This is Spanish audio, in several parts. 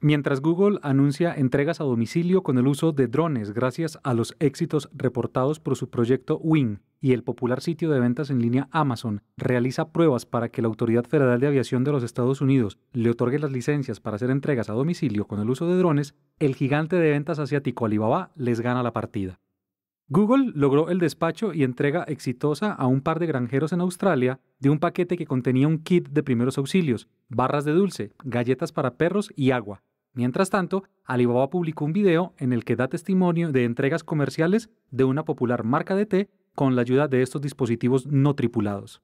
Mientras Google anuncia entregas a domicilio con el uso de drones gracias a los éxitos reportados por su proyecto Wing y el popular sitio de ventas en línea Amazon realiza pruebas para que la Autoridad Federal de Aviación de los Estados Unidos le otorgue las licencias para hacer entregas a domicilio con el uso de drones, el gigante de ventas asiático Alibaba les gana la partida. Google logró el despacho y entrega exitosa a un par de granjeros en Australia de un paquete que contenía un kit de primeros auxilios, barras de dulce, galletas para perros y agua Mientras tanto, Alibaba publicó un video en el que da testimonio de entregas comerciales de una popular marca de té con la ayuda de estos dispositivos no tripulados.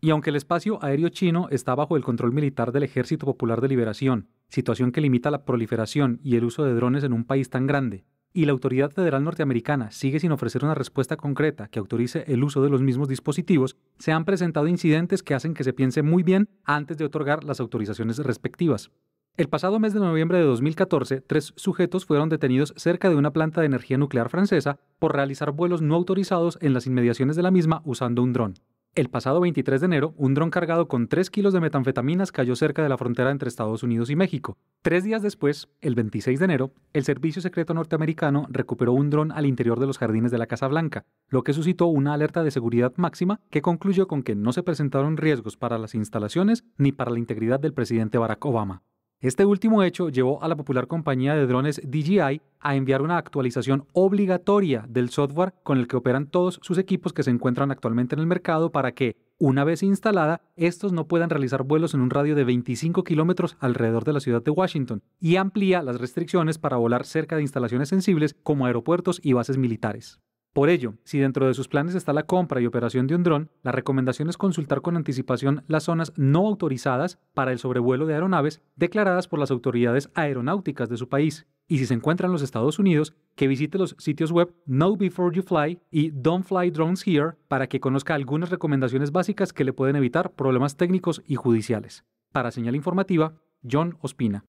Y aunque el espacio aéreo chino está bajo el control militar del Ejército Popular de Liberación, situación que limita la proliferación y el uso de drones en un país tan grande, y la autoridad federal norteamericana sigue sin ofrecer una respuesta concreta que autorice el uso de los mismos dispositivos, se han presentado incidentes que hacen que se piense muy bien antes de otorgar las autorizaciones respectivas. El pasado mes de noviembre de 2014, tres sujetos fueron detenidos cerca de una planta de energía nuclear francesa por realizar vuelos no autorizados en las inmediaciones de la misma usando un dron. El pasado 23 de enero, un dron cargado con 3 kilos de metanfetaminas cayó cerca de la frontera entre Estados Unidos y México. Tres días después, el 26 de enero, el Servicio Secreto Norteamericano recuperó un dron al interior de los jardines de la Casa Blanca, lo que suscitó una alerta de seguridad máxima que concluyó con que no se presentaron riesgos para las instalaciones ni para la integridad del presidente Barack Obama. Este último hecho llevó a la popular compañía de drones DJI a enviar una actualización obligatoria del software con el que operan todos sus equipos que se encuentran actualmente en el mercado para que, una vez instalada, estos no puedan realizar vuelos en un radio de 25 kilómetros alrededor de la ciudad de Washington y amplía las restricciones para volar cerca de instalaciones sensibles como aeropuertos y bases militares. Por ello, si dentro de sus planes está la compra y operación de un dron, la recomendación es consultar con anticipación las zonas no autorizadas para el sobrevuelo de aeronaves declaradas por las autoridades aeronáuticas de su país. Y si se encuentra en los Estados Unidos, que visite los sitios web Know Before You Fly y Don't Fly Drones Here para que conozca algunas recomendaciones básicas que le pueden evitar problemas técnicos y judiciales. Para señal informativa, John Ospina.